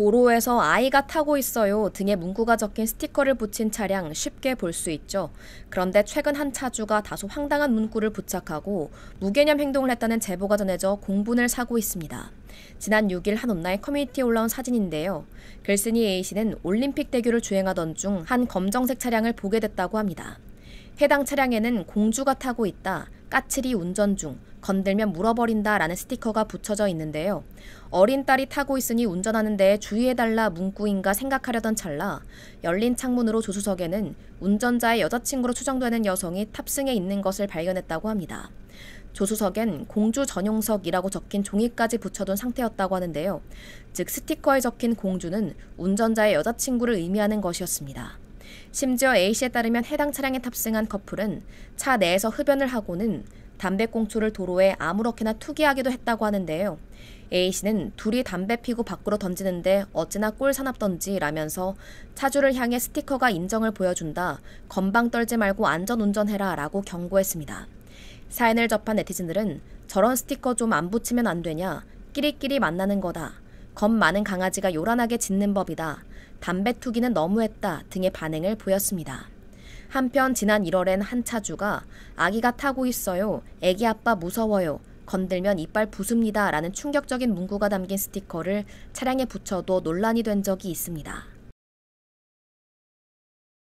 도로에서 아이가 타고 있어요 등의 문구가 적힌 스티커를 붙인 차량 쉽게 볼 수 있죠. 그런데 최근 한 차주가 다소 황당한 문구를 부착하고 무개념 행동을 했다는 제보가 전해져 공분을 사고 있습니다. 지난 6일 한 온라인 커뮤니티에 올라온 사진인데요. 글쓴이 A씨는 올림픽 대교를 주행하던 중 한 검정색 차량을 보게 됐다고 합니다. 해당 차량에는 공주가 타고 있다, 까칠이 운전 중, 건들면 물어버린다 라는 스티커가 붙여져 있는데요. 어린 딸이 타고 있으니 운전하는데 주의해달라 문구인가 생각하려던 찰나 열린 창문으로 조수석에는 운전자의 여자친구로 추정되는 여성이 탑승해 있는 것을 발견했다고 합니다. 조수석엔 공주 전용석이라고 적힌 종이까지 붙여둔 상태였다고 하는데요. 즉 스티커에 적힌 공주는 운전자의 여자친구를 의미하는 것이었습니다. 심지어 A씨에 따르면 해당 차량에 탑승한 커플은 차 내에서 흡연을 하고는 담배꽁초를 도로에 아무렇게나 투기하기도 했다고 하는데요. A씨는 둘이 담배 피고 밖으로 던지는데 어찌나 꼴 사납던지 라면서 차주를 향해 스티커가 인정을 보여준다. 건방 떨지 말고 안전 운전해라 라고 경고했습니다. 사연을 접한 네티즌들은 저런 스티커 좀 안 붙이면 안 되냐. 끼리끼리 만나는 거다. 겁 많은 강아지가 요란하게 짖는 법이다. 담배 투기는 너무했다 등의 반응을 보였습니다. 한편 지난 1월엔 한 차주가 아기가 타고 있어요. 애기 아빠 무서워요. 건들면 이빨 부숩니다. 라는 충격적인 문구가 담긴 스티커를 차량에 붙여도 논란이 된 적이 있습니다.